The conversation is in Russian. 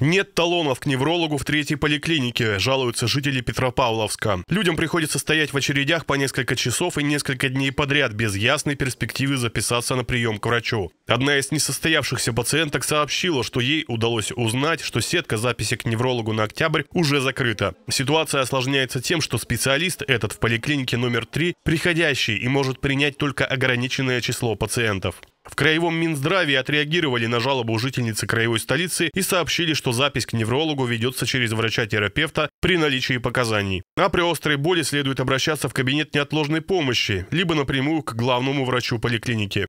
Нет талонов к неврологу в третьей поликлинике, жалуются жители Петропавловска. Людям приходится стоять в очередях по несколько часов и несколько дней подряд без ясной перспективы записаться на прием к врачу. Одна из несостоявшихся пациенток сообщила, что ей удалось узнать, что сетка записи к неврологу на октябрь уже закрыта. Ситуация осложняется тем, что специалист этот в поликлинике номер 3 приходящий и может принять только ограниченное число пациентов. В Краевом Минздраве отреагировали на жалобу жительницы краевой столицы и сообщили, что запись к неврологу ведется через врача-терапевта при наличии показаний. А при острой боли следует обращаться в кабинет неотложной помощи, либо напрямую к главному врачу поликлиники.